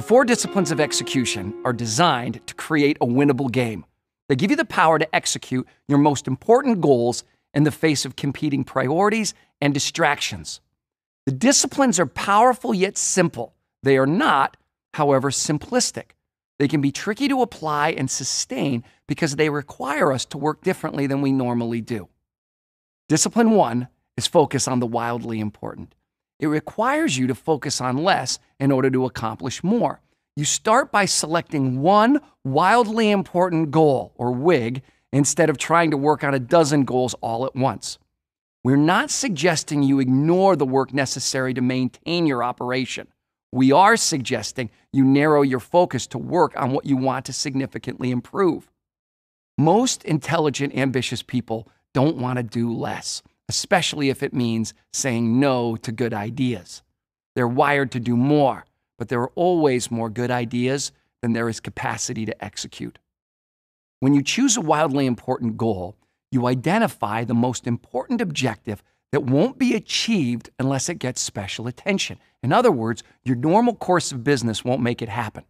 The four disciplines of execution are designed to create a winnable game. They give you the power to execute your most important goals in the face of competing priorities and distractions. The disciplines are powerful yet simple. They are not, however, simplistic. They can be tricky to apply and sustain because they require us to work differently than we normally do. Discipline one is focus on the wildly important. It requires you to focus on less in order to accomplish more. You start by selecting one wildly important goal or wig instead of trying to work on a dozen goals all at once. We're not suggesting you ignore the work necessary to maintain your operation. We are suggesting you narrow your focus to work on what you want to significantly improve. Most intelligent, ambitious people don't want to do less especially if it means saying no to good ideas. They're wired to do more, but there are always more good ideas than there is capacity to execute. When you choose a wildly important goal, you identify the most important objective that won't be achieved unless it gets special attention. In other words, your normal course of business won't make it happen.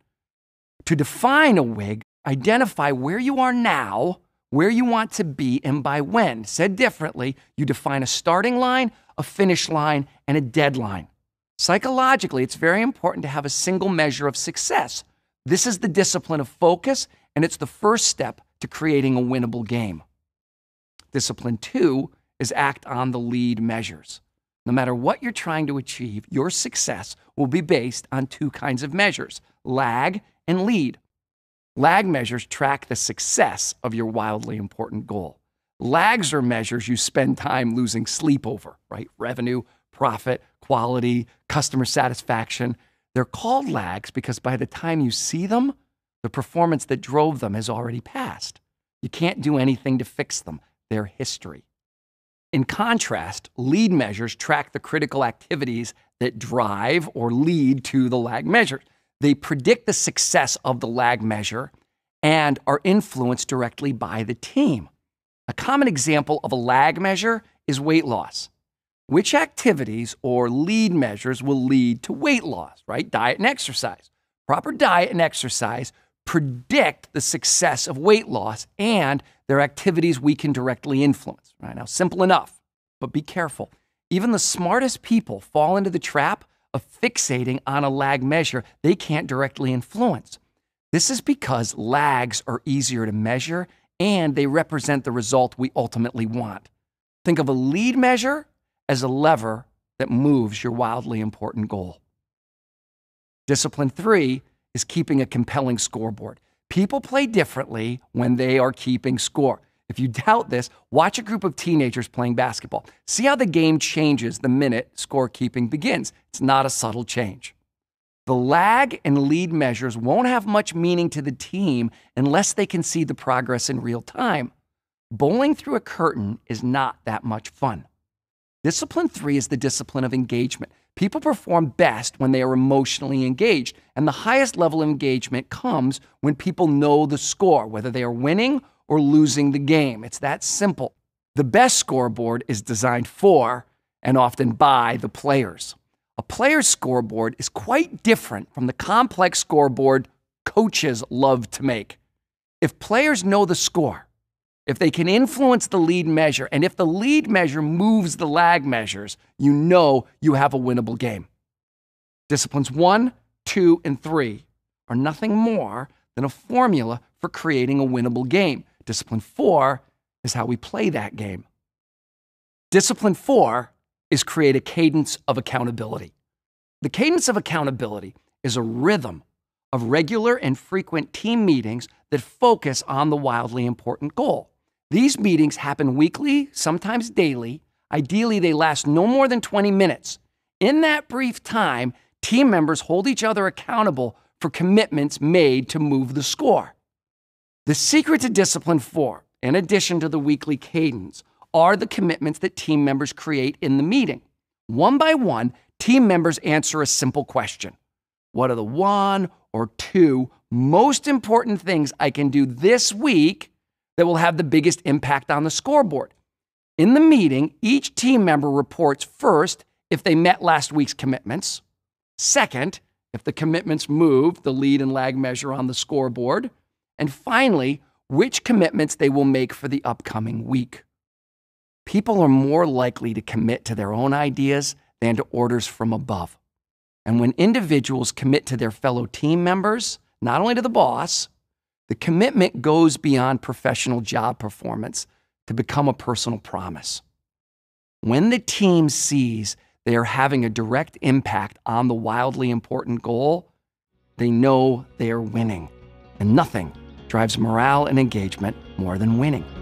To define a WIG, identify where you are now where you want to be and by when. Said differently, you define a starting line, a finish line, and a deadline. Psychologically, it's very important to have a single measure of success. This is the discipline of focus, and it's the first step to creating a winnable game. Discipline two is act on the lead measures. No matter what you're trying to achieve, your success will be based on two kinds of measures lag and lead. Lag measures track the success of your wildly important goal. Lags are measures you spend time losing sleep over, right? Revenue, profit, quality, customer satisfaction. They're called lags because by the time you see them, the performance that drove them has already passed. You can't do anything to fix them, they're history. In contrast, lead measures track the critical activities that drive or lead to the lag measure. They predict the success of the lag measure and are influenced directly by the team. A common example of a lag measure is weight loss. Which activities or lead measures will lead to weight loss, right? Diet and exercise. Proper diet and exercise predict the success of weight loss and their activities we can directly influence. Right now, simple enough, but be careful. Even the smartest people fall into the trap of fixating on a lag measure they can't directly influence. This is because lags are easier to measure and they represent the result we ultimately want. Think of a lead measure as a lever that moves your wildly important goal. Discipline three is keeping a compelling scoreboard. People play differently when they are keeping score. If you doubt this, watch a group of teenagers playing basketball. See how the game changes the minute scorekeeping begins. It's not a subtle change. The lag and lead measures won't have much meaning to the team unless they can see the progress in real time. Bowling through a curtain is not that much fun. Discipline three is the discipline of engagement. People perform best when they are emotionally engaged, and the highest level of engagement comes when people know the score, whether they are winning or losing the game. It's that simple. The best scoreboard is designed for and often by the players. A player's scoreboard is quite different from the complex scoreboard coaches love to make. If players know the score, if they can influence the lead measure, and if the lead measure moves the lag measures, you know you have a winnable game. Disciplines one, two, and three are nothing more than a formula for creating a winnable game. Discipline four is how we play that game. Discipline four is create a cadence of accountability. The cadence of accountability is a rhythm of regular and frequent team meetings that focus on the wildly important goal. These meetings happen weekly, sometimes daily. Ideally, they last no more than 20 minutes. In that brief time, team members hold each other accountable for commitments made to move the score. The secret to discipline four, in addition to the weekly cadence, are the commitments that team members create in the meeting. One by one, team members answer a simple question What are the one or two most important things I can do this week that will have the biggest impact on the scoreboard? In the meeting, each team member reports first if they met last week's commitments, second, if the commitments move the lead and lag measure on the scoreboard, and finally, which commitments they will make for the upcoming week people are more likely to commit to their own ideas than to orders from above. And when individuals commit to their fellow team members, not only to the boss, the commitment goes beyond professional job performance to become a personal promise. When the team sees they are having a direct impact on the wildly important goal, they know they are winning. And nothing drives morale and engagement more than winning.